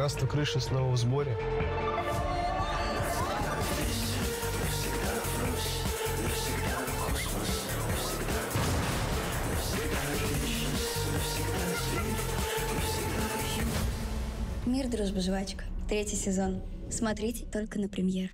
раз, то крыша снова в сборе. Мир, дружба, жвачка. Третий сезон. Смотрите только на премьер.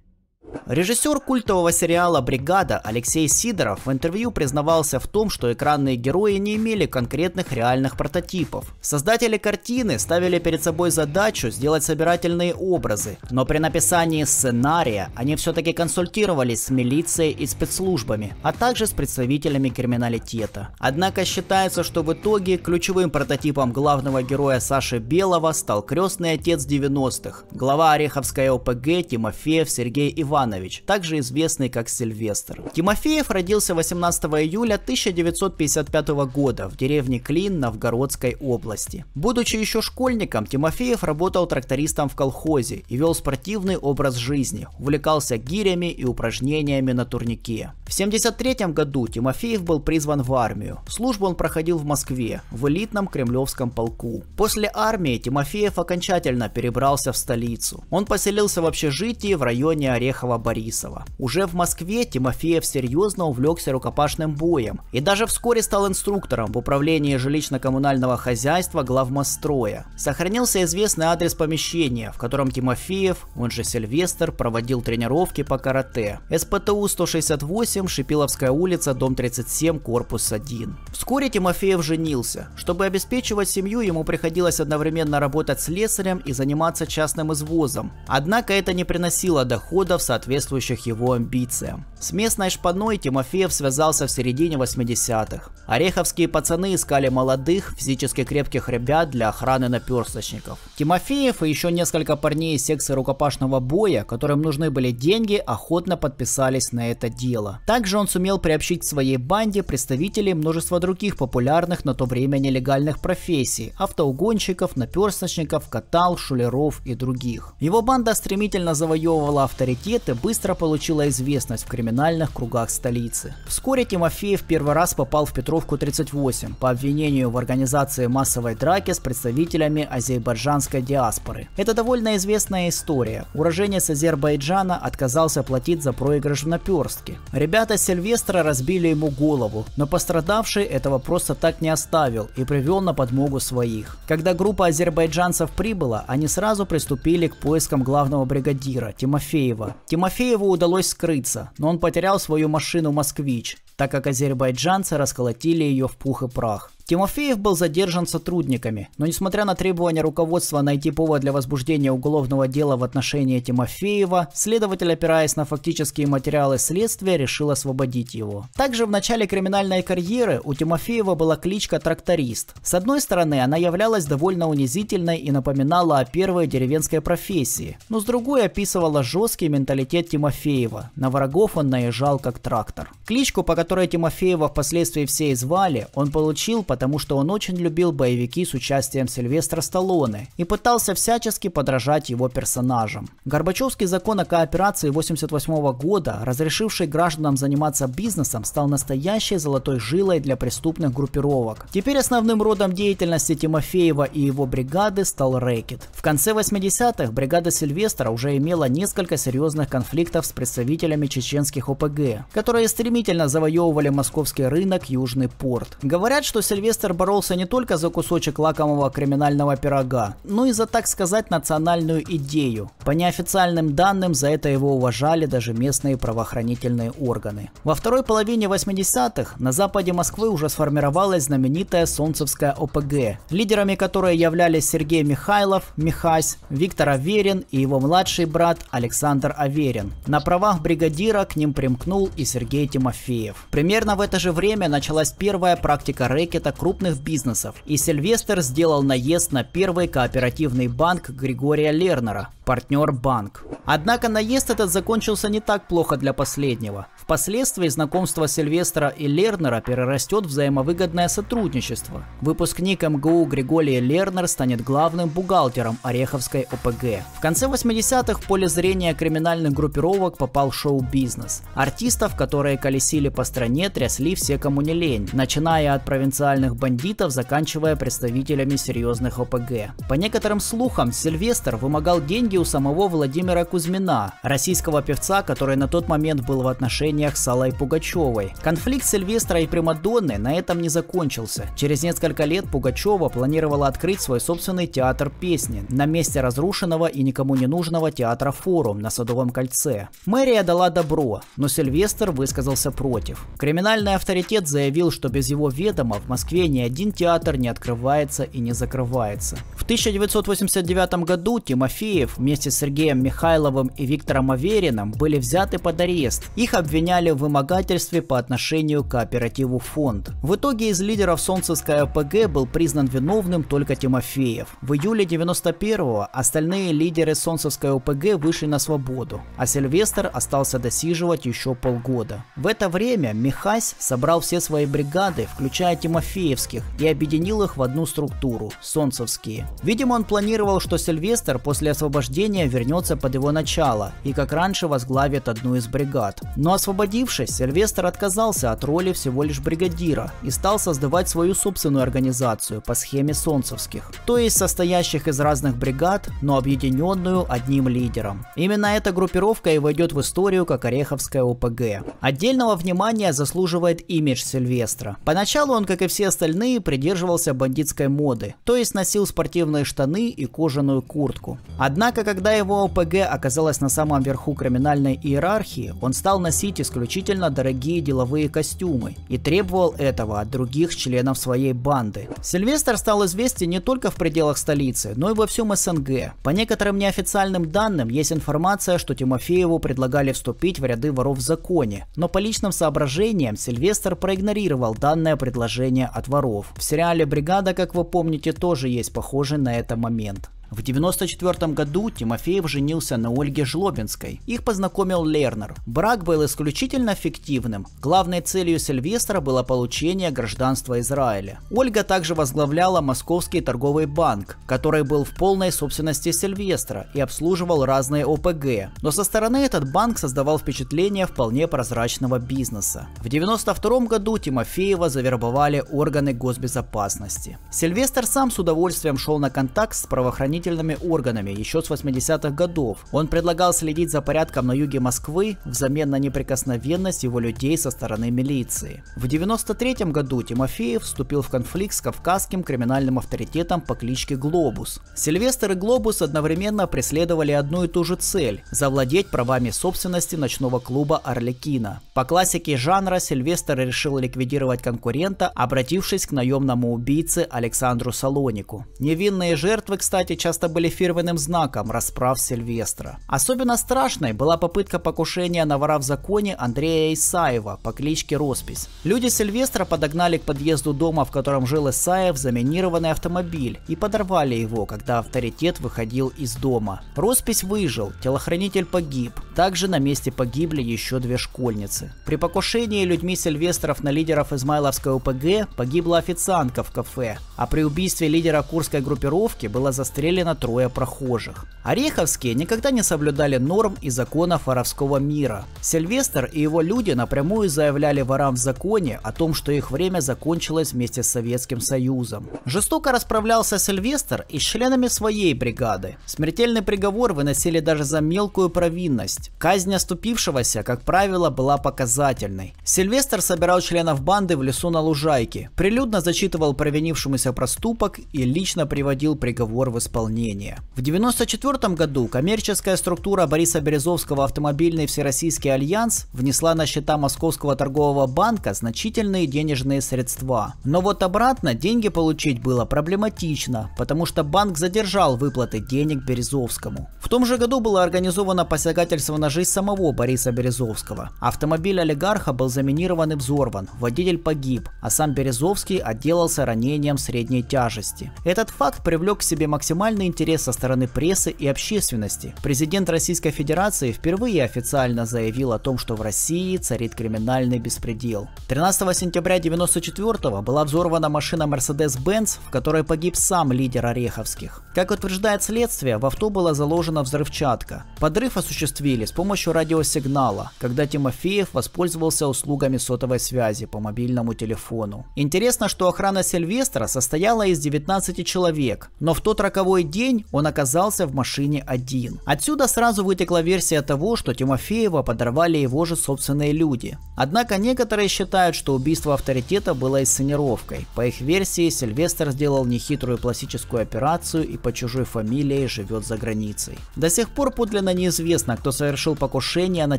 Режиссер культового сериала «Бригада» Алексей Сидоров в интервью признавался в том, что экранные герои не имели конкретных реальных прототипов. Создатели картины ставили перед собой задачу сделать собирательные образы, но при написании сценария они все-таки консультировались с милицией и спецслужбами, а также с представителями криминалитета. Однако считается, что в итоге ключевым прототипом главного героя Саши Белого стал крестный отец 90-х, глава Ореховской ОПГ Тимофеев Сергей Иванович Иванович, также известный как Сильвестр. Тимофеев родился 18 июля 1955 года в деревне Клин Новгородской области. Будучи еще школьником, Тимофеев работал трактористом в колхозе и вел спортивный образ жизни, увлекался гирями и упражнениями на турнике. В 1973 году Тимофеев был призван в армию. Службу он проходил в Москве, в элитном кремлевском полку. После армии Тимофеев окончательно перебрался в столицу. Он поселился в общежитии в районе Орехово Борисова. Уже в Москве Тимофеев серьезно увлекся рукопашным боем и даже вскоре стал инструктором в управлении жилищно-коммунального хозяйства главмостроя. Сохранился известный адрес помещения, в котором Тимофеев, он же Сильвестр, проводил тренировки по карате. СПТУ 168, Шипиловская улица, дом 37, корпус 1. Вскоре Тимофеев женился. Чтобы обеспечивать семью, ему приходилось одновременно работать слесарем и заниматься частным извозом. Однако это не приносило дохода в соответствии соответствующих его амбициям. С местной шпаной Тимофеев связался в середине 80-х. Ореховские пацаны искали молодых, физически крепких ребят для охраны наперсточников. Тимофеев и еще несколько парней из секции рукопашного боя, которым нужны были деньги, охотно подписались на это дело. Также он сумел приобщить к своей банде представителей множества других популярных на то время нелегальных профессий – автоугонщиков, наперсточников, катал, шулеров и других. Его банда стремительно завоевывала авторитеты, быстро получила известность в криминальных кругах столицы. Вскоре Тимофеев первый раз попал в Петровку 38 по обвинению в организации массовой драки с представителями азербайджанской диаспоры. Это довольно известная история. Уроженец Азербайджана отказался платить за проигрыш в наперстке. Ребята Сильвестра разбили ему голову, но пострадавший этого просто так не оставил и привел на подмогу своих. Когда группа азербайджанцев прибыла, они сразу приступили к поискам главного бригадира Тимофеева. Тимофеев Мафееву удалось скрыться, но он потерял свою машину «Москвич», так как азербайджанцы расколотили ее в пух и прах. Тимофеев был задержан сотрудниками, но несмотря на требования руководства найти повод для возбуждения уголовного дела в отношении Тимофеева, следователь, опираясь на фактические материалы следствия, решил освободить его. Также в начале криминальной карьеры у Тимофеева была кличка «Тракторист». С одной стороны, она являлась довольно унизительной и напоминала о первой деревенской профессии, но с другой описывала жесткий менталитет Тимофеева. На врагов он наезжал как трактор. Кличку, по которой Тимофеева впоследствии все и звали, он получил по потому что он очень любил боевики с участием Сильвестра Сталлоне и пытался всячески подражать его персонажам. Горбачевский закон о кооперации 1988 года, разрешивший гражданам заниматься бизнесом, стал настоящей золотой жилой для преступных группировок. Теперь основным родом деятельности Тимофеева и его бригады стал рэкет. В конце 80-х бригада Сильвестра уже имела несколько серьезных конфликтов с представителями чеченских ОПГ, которые стремительно завоевывали московский рынок Южный порт. Говорят, что Сильвестр Сильвестр боролся не только за кусочек лакомого криминального пирога, но и за, так сказать, национальную идею. По неофициальным данным, за это его уважали даже местные правоохранительные органы. Во второй половине 80-х на западе Москвы уже сформировалась знаменитая Солнцевская ОПГ, лидерами которой являлись Сергей Михайлов, Михась, Виктор Аверин и его младший брат Александр Аверин. На правах бригадира к ним примкнул и Сергей Тимофеев. Примерно в это же время началась первая практика рэкета крупных бизнесов, и Сильвестр сделал наезд на первый кооперативный банк Григория Лернера, партнер банк. Однако наезд этот закончился не так плохо для последнего. Впоследствии знакомство Сильвестра и Лернера перерастет в взаимовыгодное сотрудничество. Выпускник МГУ Григорий Лернер станет главным бухгалтером Ореховской ОПГ. В конце 80-х в поле зрения криминальных группировок попал шоу-бизнес. Артистов, которые колесили по стране, трясли все кому не лень, начиная от провинциальных бандитов, заканчивая представителями серьезных ОПГ. По некоторым слухам, Сильвестр вымогал деньги книги у самого Владимира Кузьмина, российского певца, который на тот момент был в отношениях с Аллой Пугачевой. Конфликт Сильвестра и Примадонны на этом не закончился. Через несколько лет Пугачева планировала открыть свой собственный театр песни на месте разрушенного и никому не нужного театра «Форум» на Садовом кольце. Мэрия дала добро, но Сильвестр высказался против. Криминальный авторитет заявил, что без его ведома в Москве ни один театр не открывается и не закрывается. В 1989 году Тимофеев вместе с Сергеем Михайловым и Виктором Авериным были взяты под арест. Их обвиняли в вымогательстве по отношению к кооперативу «Фонд». В итоге из лидеров Солнцевской ОПГ был признан виновным только Тимофеев. В июле 91-го остальные лидеры Солнцевской ОПГ вышли на свободу, а Сильвестр остался досиживать еще полгода. В это время Михась собрал все свои бригады, включая Тимофеевских, и объединил их в одну структуру – Солнцевские. Видимо, он планировал, что Сильвестр после освобождения освобождения вернется под его начало и как раньше возглавит одну из бригад. Но освободившись, Сильвестр отказался от роли всего лишь бригадира и стал создавать свою собственную организацию по схеме солнцевских, то есть состоящих из разных бригад, но объединенную одним лидером. Именно эта группировка и войдет в историю как Ореховская ОПГ. Отдельного внимания заслуживает имидж Сильвестра. Поначалу он, как и все остальные, придерживался бандитской моды, то есть носил спортивные штаны и кожаную куртку. Однако, когда его ОПГ оказалась на самом верху криминальной иерархии, он стал носить исключительно дорогие деловые костюмы и требовал этого от других членов своей банды. Сильвестр стал известен не только в пределах столицы, но и во всем СНГ. По некоторым неофициальным данным есть информация, что Тимофееву предлагали вступить в ряды воров в законе, но по личным соображениям Сильвестр проигнорировал данное предложение от воров. В сериале «Бригада», как вы помните, тоже есть похожий на это момент. В 1994 году Тимофеев женился на Ольге Жлобинской. Их познакомил Лернер. Брак был исключительно фиктивным. Главной целью Сильвестра было получение гражданства Израиля. Ольга также возглавляла Московский торговый банк, который был в полной собственности Сильвестра и обслуживал разные ОПГ. Но со стороны этот банк создавал впечатление вполне прозрачного бизнеса. В 1992 году Тимофеева завербовали органы госбезопасности. Сильвестр сам с удовольствием шел на контакт с правоохранителями правоохранительными органами еще с 80-х годов. Он предлагал следить за порядком на юге Москвы взамен на неприкосновенность его людей со стороны милиции. В 93 году Тимофеев вступил в конфликт с кавказским криминальным авторитетом по кличке Глобус. Сильвестр и Глобус одновременно преследовали одну и ту же цель – завладеть правами собственности ночного клуба Орликина. По классике жанра Сильвестр решил ликвидировать конкурента, обратившись к наемному убийце Александру Салонику. Невинные жертвы, кстати, часто были фирменным знаком расправ Сильвестра. Особенно страшной была попытка покушения на вора в законе Андрея Исаева по кличке Роспись. Люди Сильвестра подогнали к подъезду дома, в котором жил Исаев, заминированный автомобиль и подорвали его, когда авторитет выходил из дома. Роспись выжил, телохранитель погиб, также на месте погибли еще две школьницы. При покушении людьми Сильвестров на лидеров Измайловской ОПГ погибла официантка в кафе, а при убийстве лидера курской группировки было застрелено трое прохожих. Ореховские никогда не соблюдали норм и законов воровского мира. Сильвестр и его люди напрямую заявляли ворам в законе о том, что их время закончилось вместе с Советским Союзом. Жестоко расправлялся Сильвестр и с членами своей бригады. Смертельный приговор выносили даже за мелкую провинность совесть. Казнь оступившегося, как правило, была показательной. Сильвестр собирал членов банды в лесу на лужайке, прилюдно зачитывал провинившемуся проступок и лично приводил приговор в исполнение. В 1994 году коммерческая структура Бориса Березовского «Автомобильный Всероссийский альянс» внесла на счета Московского торгового банка значительные денежные средства. Но вот обратно деньги получить было проблематично, потому что банк задержал выплаты денег Березовскому. В том же году было организовано посягательство убийство ножей самого Бориса Березовского. Автомобиль олигарха был заминирован и взорван, водитель погиб, а сам Березовский отделался ранением средней тяжести. Этот факт привлек к себе максимальный интерес со стороны прессы и общественности. Президент Российской Федерации впервые официально заявил о том, что в России царит криминальный беспредел. 13 сентября 1994 была взорвана машина Mercedes-Benz, в которой погиб сам лидер Ореховских. Как утверждает следствие, в авто была заложена взрывчатка. Подрыв осуществили с помощью радиосигнала, когда Тимофеев воспользовался услугами сотовой связи по мобильному телефону. Интересно, что охрана Сильвестра состояла из 19 человек, но в тот роковой день он оказался в машине один. Отсюда сразу вытекла версия того, что Тимофеева подорвали его же собственные люди. Однако некоторые считают, что убийство авторитета было сценировкой. По их версии, Сильвестр сделал нехитрую пластическую операцию и по чужой фамилии живет за границей. До сих пор подлинно неизвестно, кто совершил совершил покушение на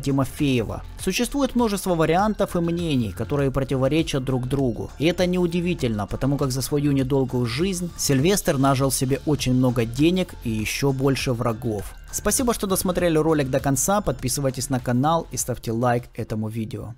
Тимофеева. Существует множество вариантов и мнений, которые противоречат друг другу. И это неудивительно, потому как за свою недолгую жизнь Сильвестр нажил себе очень много денег и еще больше врагов. Спасибо, что досмотрели ролик до конца, подписывайтесь на канал и ставьте лайк этому видео.